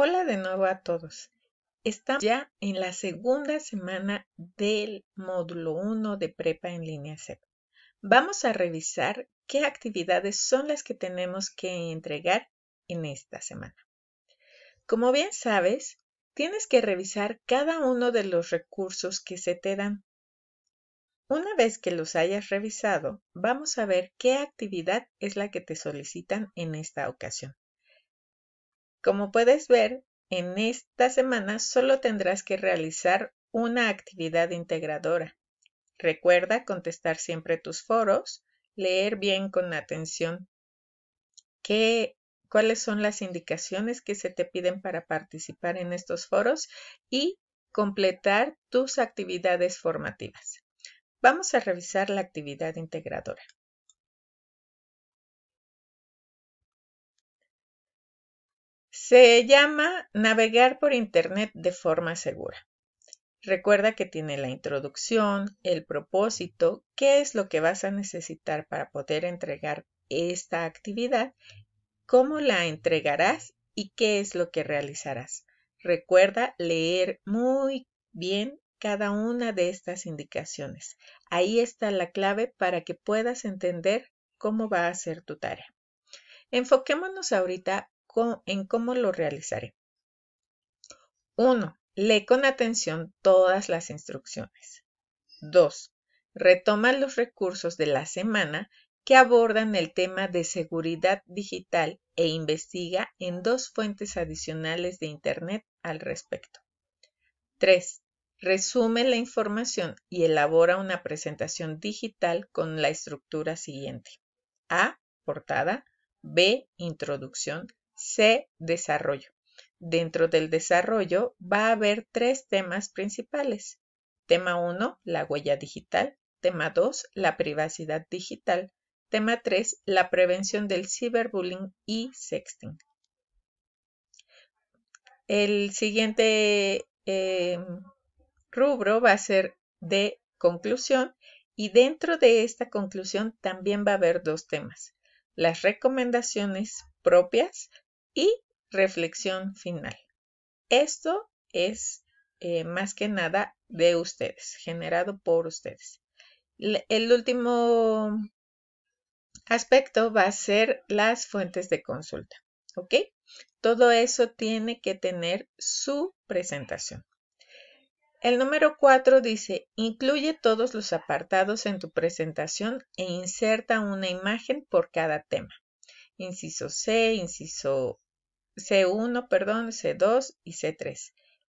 Hola de nuevo a todos. Estamos ya en la segunda semana del módulo 1 de prepa en línea CEP. Vamos a revisar qué actividades son las que tenemos que entregar en esta semana. Como bien sabes, tienes que revisar cada uno de los recursos que se te dan. Una vez que los hayas revisado, vamos a ver qué actividad es la que te solicitan en esta ocasión. Como puedes ver, en esta semana solo tendrás que realizar una actividad integradora. Recuerda contestar siempre tus foros, leer bien con atención. ¿Qué, ¿Cuáles son las indicaciones que se te piden para participar en estos foros? Y completar tus actividades formativas. Vamos a revisar la actividad integradora. Se llama Navegar por Internet de forma segura. Recuerda que tiene la introducción, el propósito, qué es lo que vas a necesitar para poder entregar esta actividad, cómo la entregarás y qué es lo que realizarás. Recuerda leer muy bien cada una de estas indicaciones. Ahí está la clave para que puedas entender cómo va a ser tu tarea. Enfoquémonos ahorita en cómo lo realizaré. 1. Lee con atención todas las instrucciones. 2. Retoma los recursos de la semana que abordan el tema de seguridad digital e investiga en dos fuentes adicionales de Internet al respecto. 3. Resume la información y elabora una presentación digital con la estructura siguiente. A. Portada. B. Introducción se Desarrollo. Dentro del desarrollo va a haber tres temas principales. Tema 1, la huella digital. Tema 2, la privacidad digital. Tema 3, la prevención del ciberbullying y sexting. El siguiente em, rubro va a ser de conclusión y dentro de esta conclusión también va a haber dos temas, las recomendaciones propias y reflexión final. Esto es eh, más que nada de ustedes, generado por ustedes. El último aspecto va a ser las fuentes de consulta. ¿Ok? Todo eso tiene que tener su presentación. El número cuatro dice, incluye todos los apartados en tu presentación e inserta una imagen por cada tema inciso C, inciso C1, perdón, C2 y C3.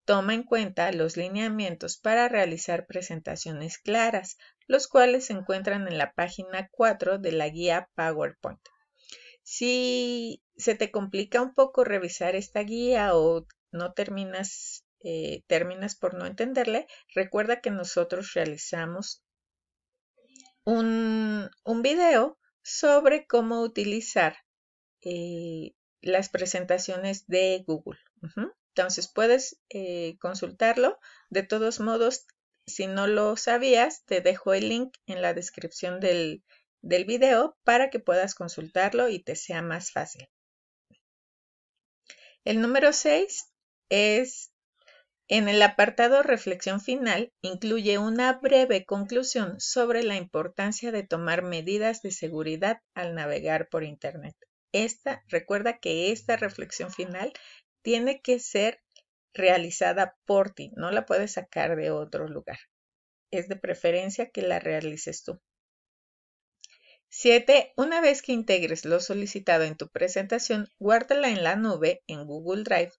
Toma en cuenta los lineamientos para realizar presentaciones claras, los cuales se encuentran en la página 4 de la guía PowerPoint. Si se te complica un poco revisar esta guía o no terminas, eh, terminas por no entenderle, recuerda que nosotros realizamos un, un video sobre cómo utilizar eh, las presentaciones de Google. Entonces puedes eh, consultarlo. De todos modos, si no lo sabías, te dejo el link en la descripción del, del video para que puedas consultarlo y te sea más fácil. El número 6 es en el apartado Reflexión final incluye una breve conclusión sobre la importancia de tomar medidas de seguridad al navegar por Internet. Esta, recuerda que esta reflexión final tiene que ser realizada por ti, no la puedes sacar de otro lugar. Es de preferencia que la realices tú. 7. Una vez que integres lo solicitado en tu presentación, guárdala en la nube, en Google Drive.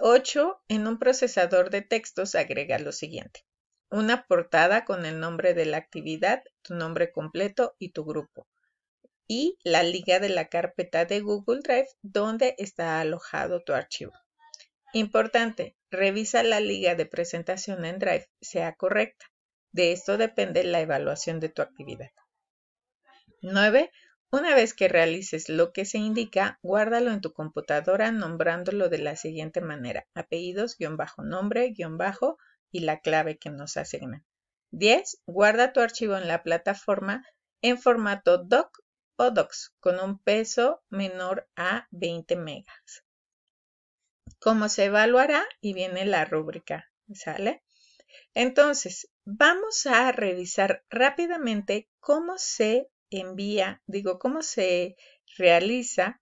8. En un procesador de textos agrega lo siguiente. Una portada con el nombre de la actividad, tu nombre completo y tu grupo y la liga de la carpeta de Google Drive donde está alojado tu archivo. Importante, revisa la liga de presentación en Drive sea correcta. De esto depende la evaluación de tu actividad. 9. Una vez que realices lo que se indica, guárdalo en tu computadora nombrándolo de la siguiente manera: apellidos-nombre- y la clave que nos asigna. 10. Guarda tu archivo en la plataforma en formato doc Odox con un peso menor a 20 megas. ¿Cómo se evaluará? Y viene la rúbrica, ¿sale? Entonces, vamos a revisar rápidamente cómo se envía, digo, cómo se realiza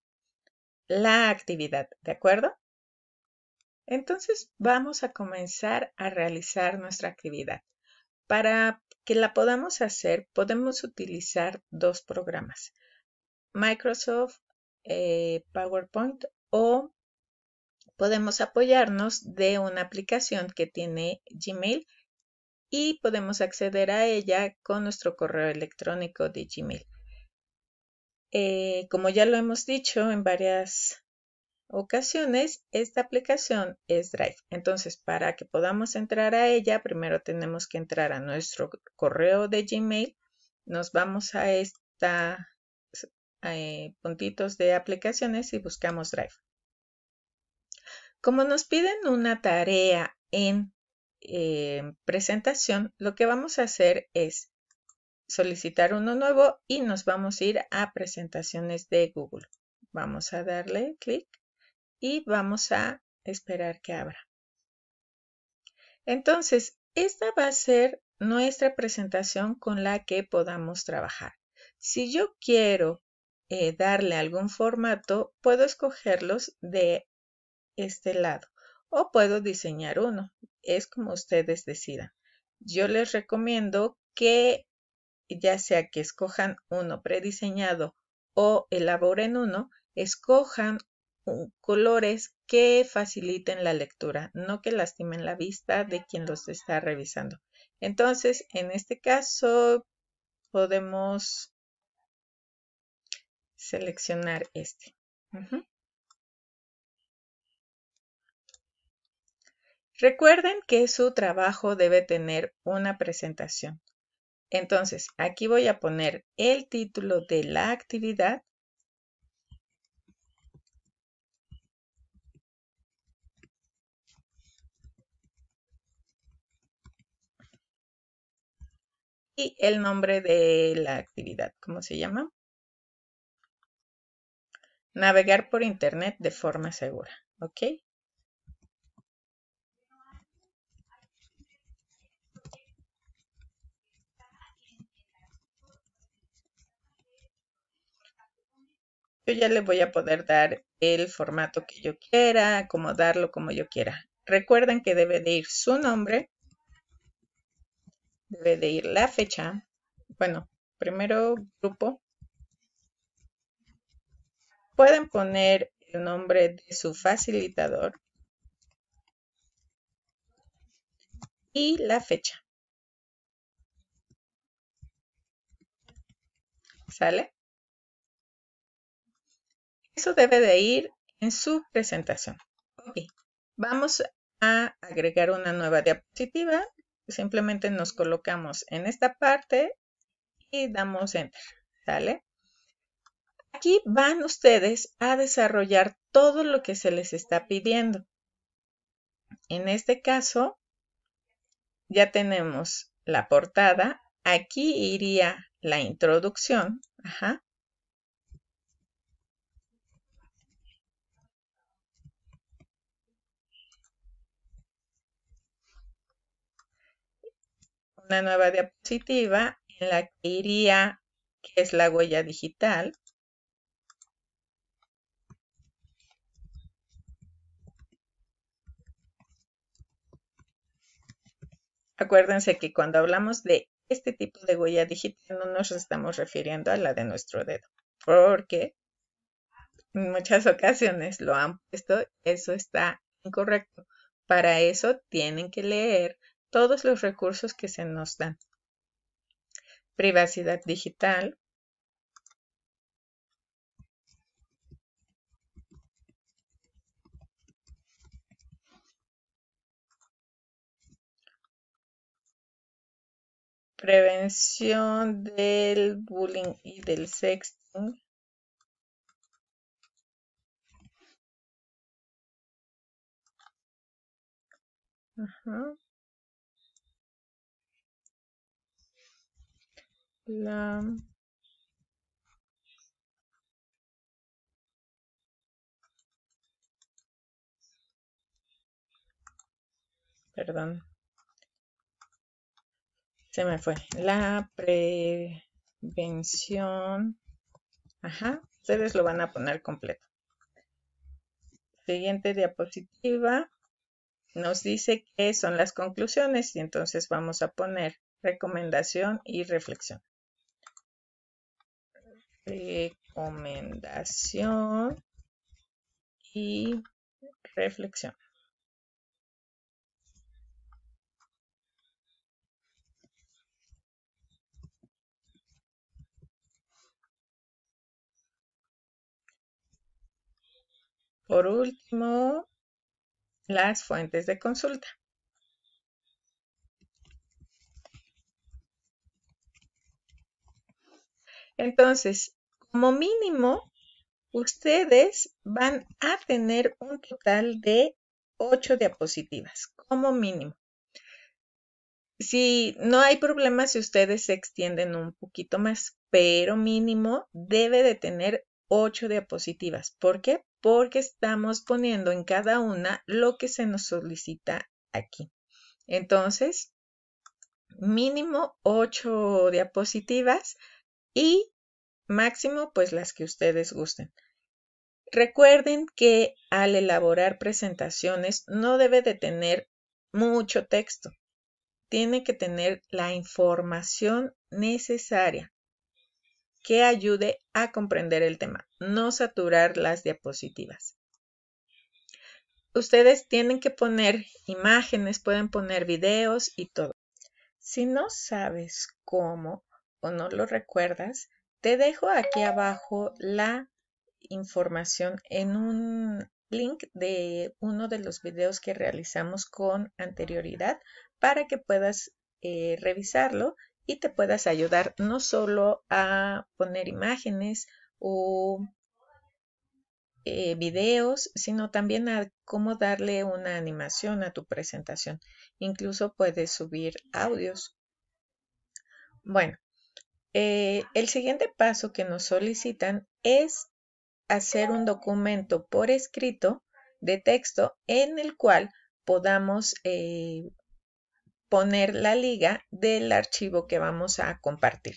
la actividad, ¿de acuerdo? Entonces, vamos a comenzar a realizar nuestra actividad. Para que la podamos hacer, podemos utilizar dos programas. Microsoft eh, PowerPoint o podemos apoyarnos de una aplicación que tiene Gmail y podemos acceder a ella con nuestro correo electrónico de Gmail. Eh, como ya lo hemos dicho en varias ocasiones, esta aplicación es Drive. Entonces, para que podamos entrar a ella, primero tenemos que entrar a nuestro correo de Gmail. Nos vamos a esta eh, puntitos de aplicaciones y buscamos Drive. Como nos piden una tarea en eh, presentación, lo que vamos a hacer es solicitar uno nuevo y nos vamos a ir a presentaciones de Google. Vamos a darle clic y vamos a esperar que abra. Entonces, esta va a ser nuestra presentación con la que podamos trabajar. Si yo quiero eh, darle algún formato, puedo escogerlos de este lado o puedo diseñar uno. Es como ustedes decidan. Yo les recomiendo que ya sea que escojan uno prediseñado o elaboren uno, escojan colores que faciliten la lectura, no que lastimen la vista de quien los está revisando. Entonces, en este caso, podemos seleccionar este. Recuerden que su trabajo debe tener una presentación. Entonces, aquí voy a poner el título de la actividad. Y el nombre de la actividad, ¿cómo se llama? Navegar por Internet de forma segura, ¿ok? Yo ya le voy a poder dar el formato que yo quiera, acomodarlo como yo quiera. Recuerden que debe de ir su nombre, debe de ir la fecha, bueno, primero grupo, pueden poner el nombre de su facilitador y la fecha. ¿Sale? Eso debe de ir en su presentación. Ok, vamos a agregar una nueva diapositiva. Simplemente nos colocamos en esta parte y damos Enter. ¿Sale? Aquí van ustedes a desarrollar todo lo que se les está pidiendo. En este caso, ya tenemos la portada. Aquí iría la introducción. Ajá. Una nueva diapositiva en la que iría, que es la huella digital, Acuérdense que cuando hablamos de este tipo de huella digital no nos estamos refiriendo a la de nuestro dedo, porque en muchas ocasiones lo han puesto, eso está incorrecto. Para eso tienen que leer todos los recursos que se nos dan. Privacidad digital, prevención del bullying y del sexting. Ajá. Perdón se me fue, la prevención, ajá, ustedes lo van a poner completo. Siguiente diapositiva nos dice qué son las conclusiones y entonces vamos a poner recomendación y reflexión. Recomendación y reflexión. Por último, las fuentes de consulta. Entonces, como mínimo, ustedes van a tener un total de 8 diapositivas, como mínimo. Si no hay problema si ustedes se extienden un poquito más, pero mínimo debe de tener ocho diapositivas. ¿Por qué? porque estamos poniendo en cada una lo que se nos solicita aquí. Entonces, mínimo ocho diapositivas y máximo pues las que ustedes gusten. Recuerden que al elaborar presentaciones no debe de tener mucho texto. Tiene que tener la información necesaria que ayude a comprender el tema, no saturar las diapositivas. Ustedes tienen que poner imágenes, pueden poner videos y todo. Si no sabes cómo o no lo recuerdas, te dejo aquí abajo la información en un link de uno de los videos que realizamos con anterioridad para que puedas eh, revisarlo y te puedas ayudar no solo a poner imágenes o eh, videos, sino también a cómo darle una animación a tu presentación. Incluso puedes subir audios. Bueno, eh, el siguiente paso que nos solicitan es hacer un documento por escrito de texto en el cual podamos eh, poner la liga del archivo que vamos a compartir.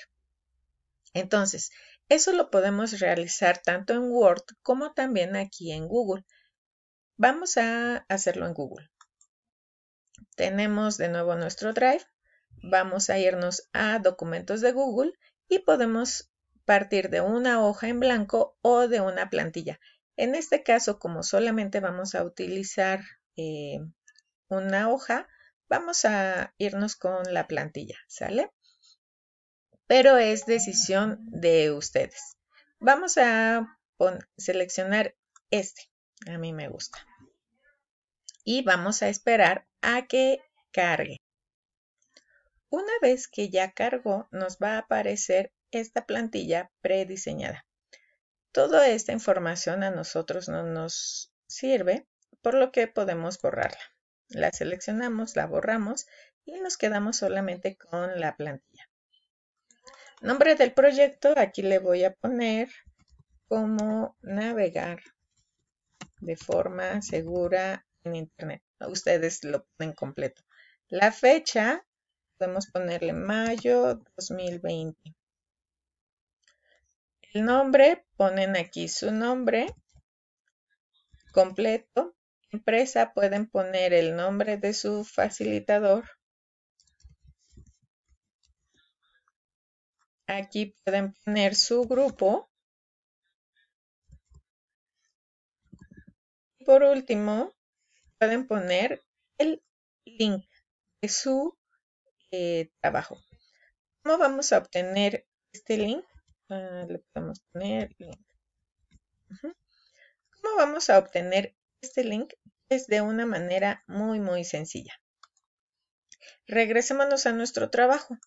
Entonces, eso lo podemos realizar tanto en Word como también aquí en Google. Vamos a hacerlo en Google. Tenemos de nuevo nuestro Drive. Vamos a irnos a documentos de Google y podemos partir de una hoja en blanco o de una plantilla. En este caso, como solamente vamos a utilizar eh, una hoja, vamos a irnos con la plantilla, ¿sale? Pero es decisión de ustedes. Vamos a seleccionar este, a mí me gusta. Y vamos a esperar a que cargue. Una vez que ya cargó, nos va a aparecer esta plantilla prediseñada. Toda esta información a nosotros no nos sirve, por lo que podemos borrarla. La seleccionamos, la borramos y nos quedamos solamente con la plantilla. Nombre del proyecto, aquí le voy a poner cómo navegar de forma segura en Internet. Ustedes lo ponen completo. La fecha, podemos ponerle mayo 2020. El nombre, ponen aquí su nombre completo, empresa pueden poner el nombre de su facilitador. Aquí pueden poner su grupo. Y por último, pueden poner el link de su eh, trabajo. ¿Cómo vamos a obtener este link? Ah, le podemos poner ¿Cómo vamos a obtener este link es de una manera muy muy sencilla. Regresémonos a nuestro trabajo.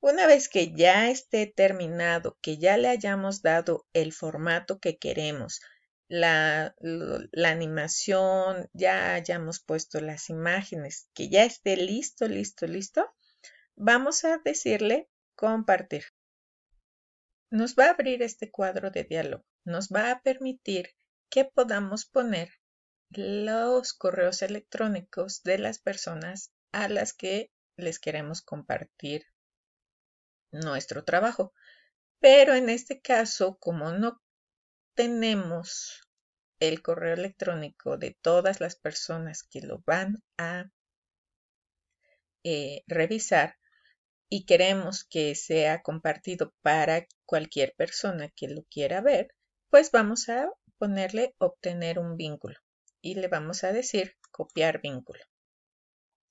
Una vez que ya esté terminado, que ya le hayamos dado el formato que queremos, la, la, animación, ya hayamos puesto las imágenes, que ya esté listo, listo, listo, vamos a decirle compartir. Nos va a abrir este cuadro de diálogo, nos va a permitir que podamos poner los correos electrónicos de las personas a las que les queremos compartir nuestro trabajo. Pero en este caso, como no tenemos el correo electrónico de todas las personas que lo van a eh, revisar y queremos que sea compartido para cualquier persona que lo quiera ver, pues vamos a ponerle obtener un vínculo y le vamos a decir copiar vínculo.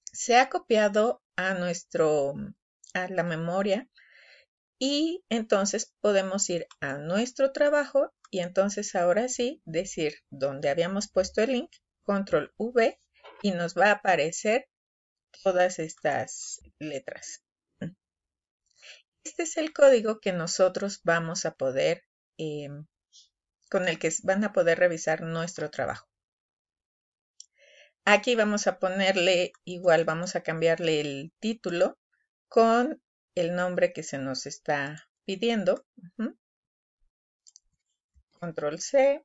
Se ha copiado a nuestro a la memoria y entonces podemos ir a nuestro trabajo y entonces ahora sí decir donde habíamos puesto el link, control V y nos va a aparecer todas estas letras. Este es el código que nosotros vamos a poder, eh, con el que van a poder revisar nuestro trabajo. Aquí vamos a ponerle, igual vamos a cambiarle el título con el nombre que se nos está pidiendo. Control C,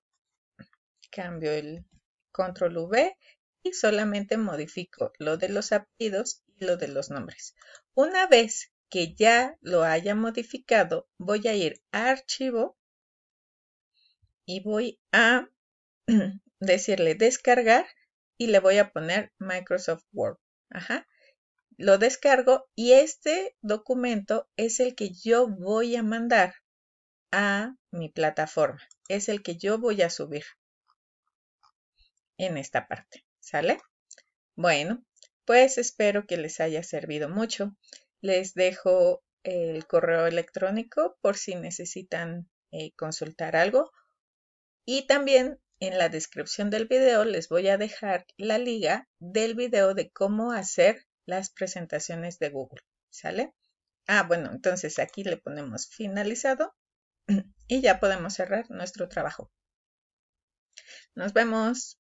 cambio el control V y solamente modifico lo de los apellidos y lo de los nombres. Una vez que ya lo haya modificado, voy a ir a archivo y voy a decirle descargar y le voy a poner Microsoft Word. Ajá. Lo descargo y este documento es el que yo voy a mandar a mi plataforma. Es el que yo voy a subir en esta parte. ¿Sale? Bueno, pues espero que les haya servido mucho. Les dejo el correo electrónico por si necesitan eh, consultar algo. Y también en la descripción del video les voy a dejar la liga del video de cómo hacer las presentaciones de Google, ¿sale? Ah, bueno, entonces aquí le ponemos finalizado y ya podemos cerrar nuestro trabajo. Nos vemos.